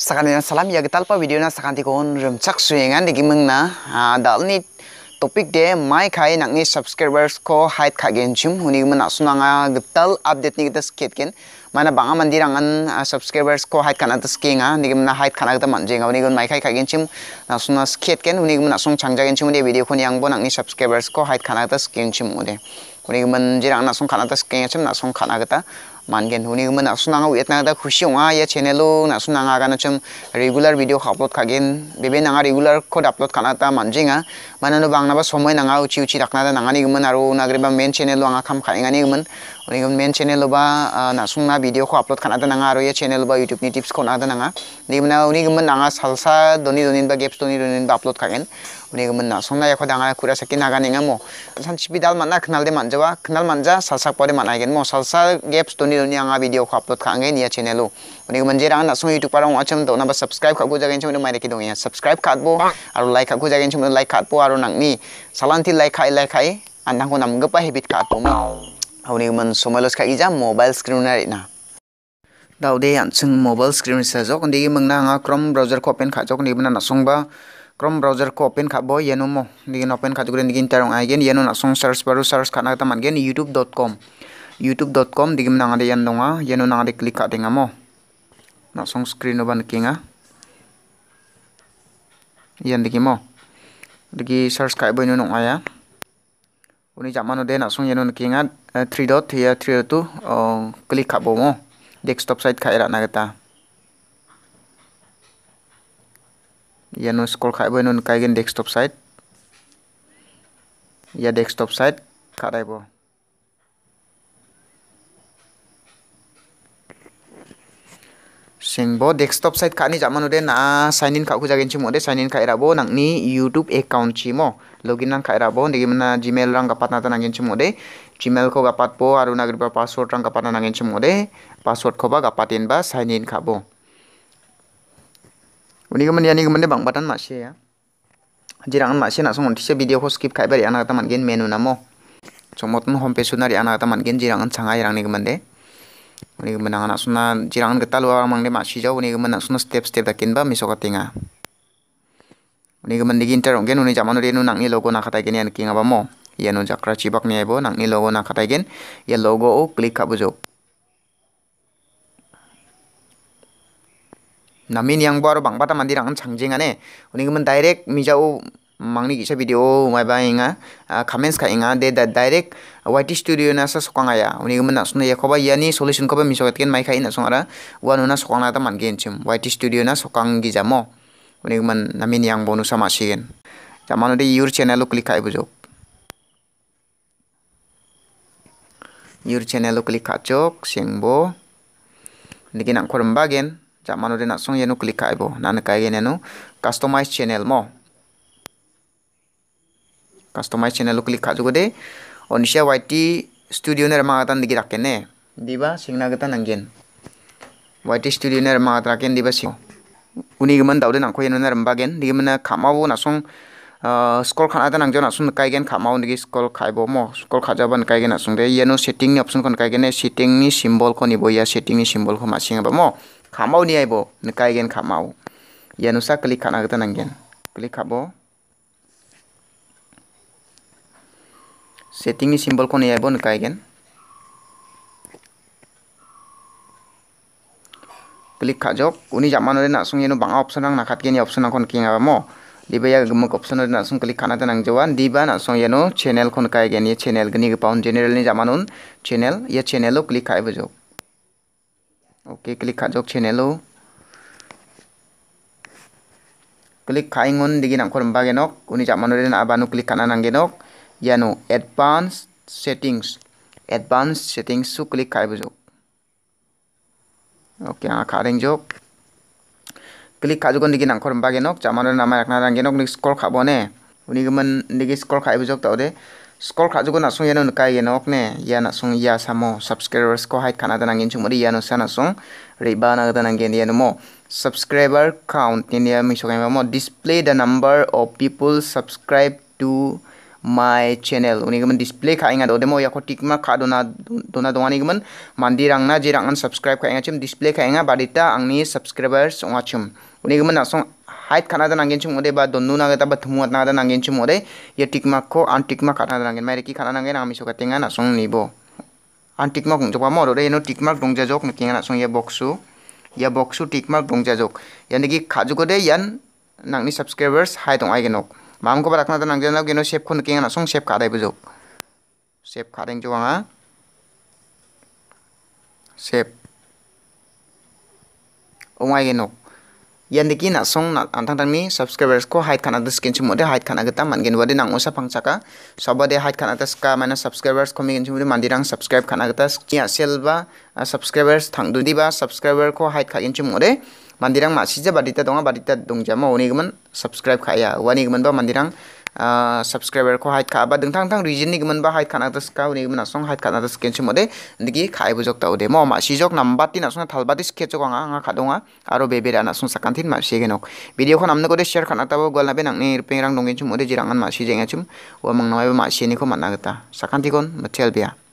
sakani salam ya kita lupa video na sakanti ko rum chak suyengan digi dal ni topik de mai nak ni subscribers ko hide kagen chum huni mun asunanga kita update ni gitas ken, mana bangga mandir angan subscribers ko hide kana tas kenga nigi mun hide kana ta manjenga huni gun mai khai khagen chum asuna ken, huni mun asung jagen cum, de video ko yang nak ni subscribers ko hide kana tas ken cum huni mun jirang na sung kana tas kenga chum na sung kana मानगेन हुनी मन असुनांगा उतना दा खुशी हुआ ये चैनलो नसुनांगा गाना चम रेगुलर वीडियो अपलोड खागेन बेबे नांगा रेगुलर खोद अपलोड खाना ता मानजिंगा माननो बांगनाबा समय नांगा उची उची रखना दा नांगा निगमन आरो नागरेबा मेन चैनलो आंगा खाम खायंगा निगमन Ini kan main channel loba, ah, nah sungna video ku upload kan ada nangar ya channel loba YouTube nih tips kau nada nangar. Ini mana, ini kan nangar salsa, doni doni ba gaps doni doni ba upload kagen. Ini kan nangar sungna ya kau nangar kura sakit naga nengah mau. San cipi dal mana kenal deh manja, kenal manja salsa pade mana kagen mau salsa gaps doni doni nangar video ku upload kagen ya channel lo. Ini kan manja nangar sung YouTube parang macam tuh, nambah subscribe kau gua jagain cuma udah main dekido ya. Subscribe kau bo, aru like kau jagain cuma like kau bo aru nang nih. Salanti like kai like kai, anakku namu gempa habit kau mau. Auni man somalos ka ijam mobile screen na na daw de yan mobile screen sa zok ndi mang na nga chrome browser ko open ka zok ndi bana na song ba chrome browser ko open ka bo yenu mo ndi open kha jok ndi gin tarong igen yenu na song search baru search ka na taman gen youtube.com youtube.com digim na nga de yan donga yenu na nga de click kha de nga mo na screen no ban kinga yan ndi digi search ka e bo yenu a ya uni jamano de nasung nun kengat eh, three dot ya three tu oh, klik khabo mo desktop site khai rana Ya nun scroll khai nun kaya gen desktop site ya desktop site kaya bo bo desktop site ni jamanu de na ah, sign in ku jagen chimo de sign in bo rabo nangni youtube account chimo login nang khai bo de gimna gmail rang gapat na ta nangin chimo de gmail ko gapat po aru nagri ba password rang gapat na nangin chimo de password ko ba gapatin ba sign in bo uni gaman ani gaman bang batan ma she ya jirang ma she na songon tise video ko skip khai bari anata man gen menu namo chomotun home page sunari ana ta mangin jirangan sanga irang ni gaman unik menang anak suna jirangan getal orang mang mak sijau uni gemen nak suna step step dakin ba miso tinga. Uni gemen digin terong gen uni nak ni logo nak kata gen yan kinga ba mo. Ia nun jakra cibak ni ebo nak ni logo nak kata gen ia logo o klik ka bujuk. Namin yang baru bang bata mandirang changjing ane. men gemen direct jau mangni kisa video mai ba inga comments ka inga de da direct white studio na sa sokanga ya uni gumna sunu ya khoba yani solution khoba miso ken mai kha ina songara wan una sokanga ta man gen chim white studio na sokang gi jamo uni na namin yang bonus sama sigen jamano de your channel klik kai bujo your channel klik kha chok sengbo nigin ang khorm bagen jamano de na song yenu klik kai bo nan kai gen yenu customize channel mo customize channel klik kha jugude onisha yt studio ner ma atan digi rakene diba singna gata nangen yt studio ner ma atan raken diba sing uni geman daude nang ko yen ner mbagen digi mena khamawo nasong uh, scroll khana atan nang jona sun kaigen khamawo digi scroll skol mo ban kai gen nasung de yenu setting ni option kon kaigen setting ni simbol kon ibo ya. setting ni simbol ko masing ba mo khamawo ni aibo Nekai gen khamawo yenu sa klik khana gata nangen klik khabo সেটিংনি symbol ইয়াব নাই কেন ক্লিক খাজক উনি জামানরে না সঙ্গে বাংলা অপশন আং নাখাত কেন অপশন এখন কিং আবার ম দিবাইয়া গমক অপশন না সঙ্গে ক্লিক খানাতে নাং জওয়ান দিবা না সঙ্গে এনো চ্যানেল খন কাই গেন ইয়ে চ্যানেল গনি পাউন্ড জেনারেল নি জামানুন চ্যানেল ইয়ে চ্যানেলও ক্লিক খাই বজক ওকে ক্লিক খাজক চ্যানেলও ক্লিক খাইং উন দিগি নাং খরম বাগেনক উনি জামানরে না বানু ক্লিক খানা নাং গেনক यानो एडवांस सेटिंग्स एडवांस सेटिंग्स को क्लिक खाए जो ओके हाँ खारें जो क्लिक खाजो निकी नाखर बागे नक चामार नामा रखना रंगे नक स्कोर खाबने उनगमन स्कोर खाए जो तौदे स्कोर खाजो नासों यानो निकाय नकने या नासों या सामो सब्सक्राइबर्स को हाइट खाना दानांगे सुमरी यानो सा नासों रेबा ना दानांगे यानो मो subscriber count in the Michogamamo display the number of people subscribed my channel उनीगमन डिसप्ले खाएंगा ओदेमो याखो टिकमा खा दोना दोना दोवानीगमन मंदिर आंगना जे रांगन सब्सक्राइब खाएंगा छम डिसप्ले खाएंगा बाडीता आंगनी सब्सक्राइबर्स ओंगा छम उनीगमन नासों हाइट खाना दा नांगेन छम ओदे बा दोनु ना दा नांगेन छम को आन टिकमा खाना दा नांगेन मारे की खाना नांगेन आमी सोकातेंगा नासों निबो आन टिकमा कुंग जोबा मोर ओदे एनो टिकमा ये बॉक्सु ये बॉक्सु टिकमा डोंग जा यानी की यान नांगनी सब्सक्राइबर्स हाइट ओंगाइगे có mam ko rakna tanang jena geno shape khon kinga song shape ka dai bujuk shape ka ding juanga shape ongai geno यानी कि ना सों नंथांथांग सब्सक्राइबर्स को हाइट खाना तो स्क्रीन छुमे हाइट खाना गता मानगे वे ना उसा फंग चाका सबदे हाइट खाना तो स्का मैंने सब्सक्राइबर्स को मेगन छुमे मानी रंग सब्सक्राइब खाना गता सेलबा सब्सक्राइबर्स थांगदुदीबा सब्सक्राइबर को हाइट खागन छुमे मानी रंग मासी से बारिता दंगा बारिता दंगजा मौनीगमन सब्सक्राइब खाया वानीगमन बा मानी रंग Ah, subscriber ko hide ka ba ding tang region ni gman ba hide kan atas ka ni gman asong hide kan atas ken mode, ndigi khai bu jok ta ode mo ma si jok nam bat tin asong thal bat ske jok anga anga kha donga aro bebe ran asong sakan tin ma si genok video ko namne ko de share kan atabo gol na be nang ni rpeng rang dongin chumo de jirangan ma si jenga ya chum wa mang noi ma si ni ko man agata sakan kon ma tel bia